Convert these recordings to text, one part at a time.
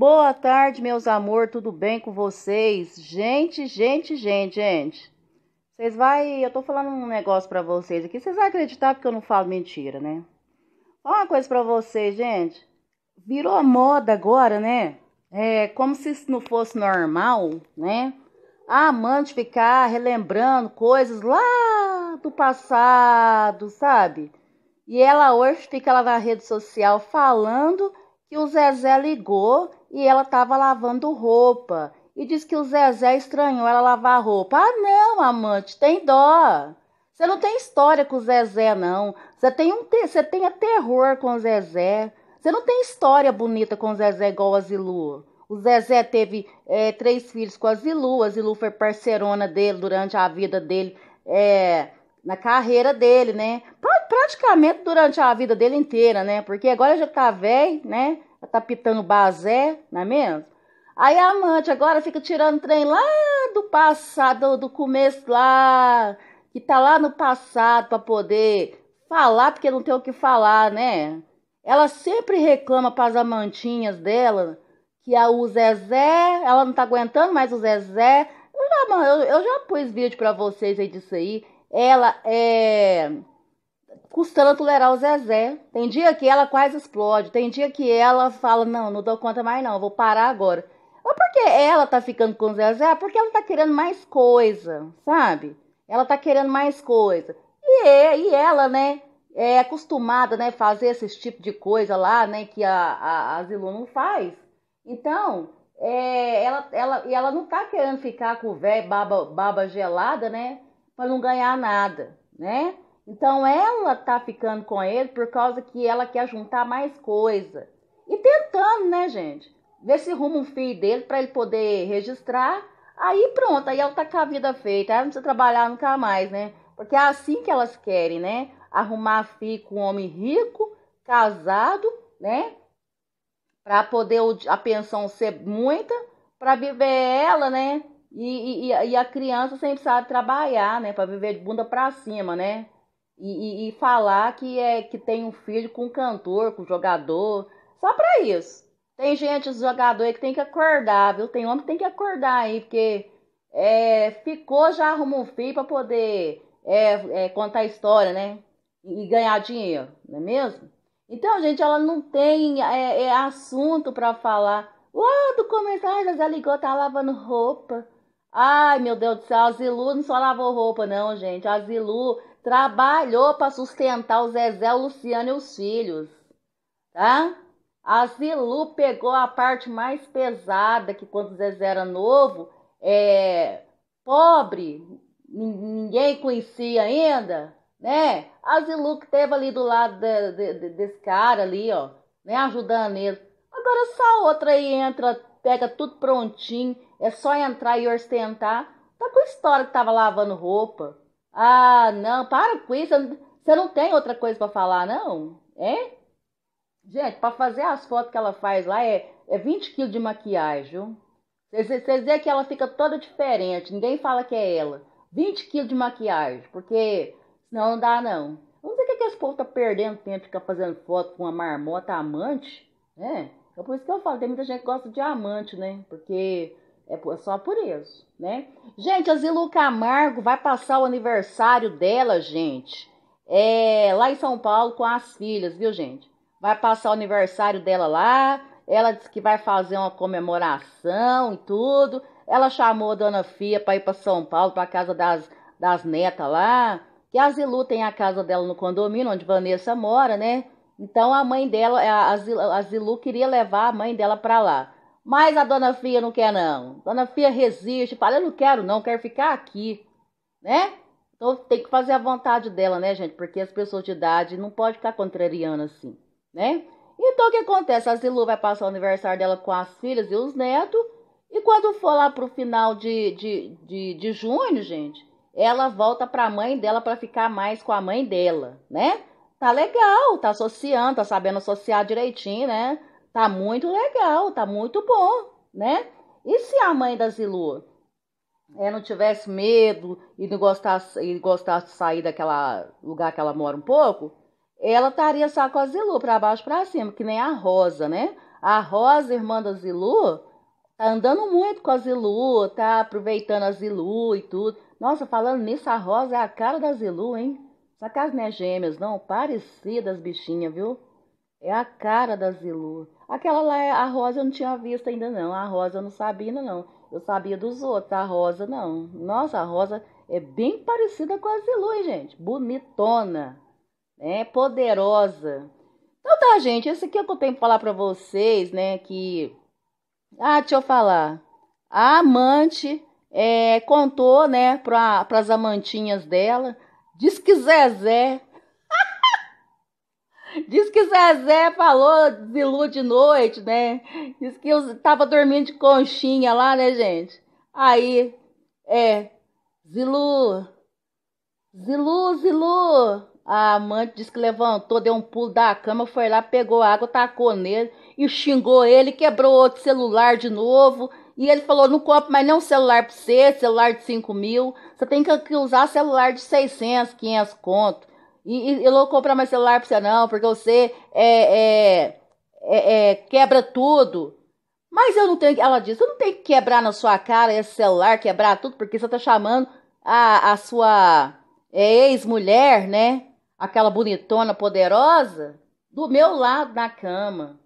Boa tarde, meus amor, tudo bem com vocês? Gente, gente, gente, gente. Vocês vai, eu tô falando um negócio para vocês aqui, vocês vão acreditar porque eu não falo mentira, né? Fala uma coisa para vocês, gente. Virou moda agora, né? É como se isso não fosse normal, né? A amante ficar relembrando coisas lá do passado, sabe? E ela hoje fica lá na rede social falando que o Zezé ligou e ela estava lavando roupa. E diz que o Zezé estranhou ela lavar roupa. Ah, não, amante, tem dó. Você não tem história com o Zezé, não. Você tem, um te você tem terror com o Zezé. Você não tem história bonita com o Zezé igual a Zilu. O Zezé teve é, três filhos com a Zilu. A Zilu foi parceirona dele durante a vida dele, é, na carreira dele, né? praticamente durante a vida dele inteira, né? Porque agora já tá velho, né? tá pitando bazé, não é mesmo? Aí a amante agora fica tirando trem lá do passado, do começo lá, que tá lá no passado para poder falar, porque não tem o que falar, né? Ela sempre reclama para as amantinhas dela que a, o Zezé, ela não tá aguentando mais o Zezé. Eu já, eu, eu já pus vídeo para vocês aí disso aí. Ela é custando tolerar o Zezé. Tem dia que ela quase explode, tem dia que ela fala: Não, não dou conta mais, não, vou parar agora. Mas por que ela tá ficando com o Zezé? Ah, porque ela tá querendo mais coisa, sabe? Ela tá querendo mais coisa. E, é, e ela, né, é acostumada, né, fazer esse tipo de coisa lá, né, que a, a, a Zilu não faz. Então, é, ela, ela, e ela não tá querendo ficar com o velho baba, baba gelada, né, pra não ganhar nada, né? Então ela tá ficando com ele por causa que ela quer juntar mais coisa. E tentando, né, gente? Ver se rumo um filho dele para ele poder registrar. Aí pronto, aí ela tá com a vida feita. Ela não precisa trabalhar nunca mais, né? Porque é assim que elas querem, né? Arrumar filho com um homem rico, casado, né? Para poder a pensão ser muita, para viver ela, né? E, e, e a criança sempre sabe trabalhar, né? Para viver de bunda para cima, né? e, e, e falar que é que tem um filho com um cantor, com um jogador, só para isso. Tem gente, jogador aí que tem que acordar, viu? Tem homem que tem que acordar aí, porque é, ficou, já arrumou um filho para poder é, é, contar a história, né? E ganhar dinheiro, não é mesmo? Então, gente, ela não tem é, é assunto para falar. Uau, do comercial, a Zé ligou, tá lavando roupa. Ai, meu Deus do céu, a Zilu não só lavou roupa, não, gente. A Zilu trabalhou para sustentar o Zezé, o Luciano e os filhos, tá? A Zilu pegou a parte mais pesada, que quando o Zezé era novo, é, pobre, ninguém conhecia ainda, né? A Zilu que esteve ali do lado de, de, de, desse cara ali, ó, né? Ajudando ele. Agora essa outra aí entra, pega tudo prontinho, é só entrar e ostentar. Tá com história que tava lavando roupa. Ah, não, para com isso. Você não tem outra coisa para falar, não? É? Gente, para fazer as fotos que ela faz lá é, é 20 quilos de maquiagem, Você Vocês veem que ela fica toda diferente, ninguém fala que é ela. 20 quilos de maquiagem, porque senão não dá, não. Eu não sei o que, é que esse povo tá perdendo tempo de ficar fazendo foto com uma marmota amante, né? É por isso que eu falo, tem muita gente que gosta de amante, né? Porque é só por isso, né? Gente, a Zilu Camargo vai passar o aniversário dela, gente. É, lá em São Paulo com as filhas, viu, gente? Vai passar o aniversário dela lá. Ela disse que vai fazer uma comemoração e tudo. Ela chamou a dona Fia para ir para São Paulo, para casa das, das netas lá. Que a Zilu tem a casa dela no condomínio, onde Vanessa mora, né? Então a mãe dela, a Zilu, a Zilu queria levar a mãe dela para lá. Mas a dona Fia não quer, não. Dona Fia resiste, fala, eu não quero, não, quero ficar aqui, né? Então tem que fazer a vontade dela, né, gente? Porque as pessoas de idade não pode ficar contrariando assim, né? Então o que acontece? A Zilu vai passar o aniversário dela com as filhas e os netos. E quando for lá pro final de, de, de, de junho, gente, ela volta pra mãe dela para ficar mais com a mãe dela, né? Tá legal, tá associando, tá sabendo associar direitinho, né? Tá muito legal, tá muito bom, né? E se a mãe da Zilu é, não tivesse medo e não gostasse, e gostasse de sair daquela lugar que ela mora um pouco, ela estaria só com a Zilu para baixo para cima, que nem a Rosa, né? A Rosa, irmã da Zilu, tá andando muito com a Zilu, tá aproveitando a Zilu e tudo. Nossa, falando nisso, a Rosa é a cara da Zilu, hein? Essa casa não é gêmeas, não, parecidas bichinhas, viu? É a cara da Zilu. Aquela lá, é, a Rosa eu não tinha visto ainda não. A Rosa eu não sabia ainda não. Eu sabia dos outros, a Rosa não. Nossa, a Rosa é bem parecida com a Zilu, hein, gente? Bonitona, né? Poderosa. Então tá, gente, esse aqui é o que eu tenho pra falar pra vocês, né? Que. Ah, deixa eu falar. A amante é, contou, né, pra, pras amantinhas dela. Diz que Zezé que Zezé falou, Zilu de noite, né? Diz que eu tava dormindo de conchinha lá, né, gente? Aí, é, Zilu, Zilu, Zilu. A amante disse que levantou, deu um pulo da cama, foi lá, pegou água, tacou nele e xingou ele, quebrou outro celular de novo. E ele falou: não compro mais um celular pra você, celular de 5 mil. Você tem que usar celular de 600, 500 conto. E, e eu não vou comprar mais celular pra você, não, porque você é, é, é, é quebra tudo. Mas eu não tenho. Ela diz: eu não tenho que quebrar na sua cara esse celular, quebrar tudo, porque você tá chamando a, a sua é, ex-mulher, né? Aquela bonitona poderosa, do meu lado na cama.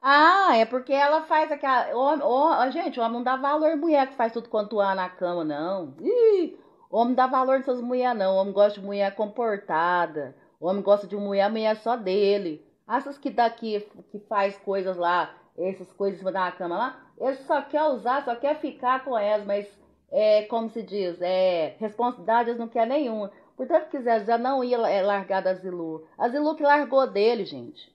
Ah, é porque ela faz aquela. Oh, oh, gente, homem não dá valor mulher que faz tudo quanto há na cama, não. Ih, o homem dá valor nessas mulheres, não. O homem gosta de mulher comportada. O homem gosta de mulher, mulher é só dele. Essas que daqui que faz coisas lá, essas coisas em cima da cama lá, ele só quer usar, só quer ficar com elas, mas é como se diz, é responsabilidade eles não quer nenhuma. Portanto, quiser já não ia largar da Zilu. A Zilu que largou dele, gente.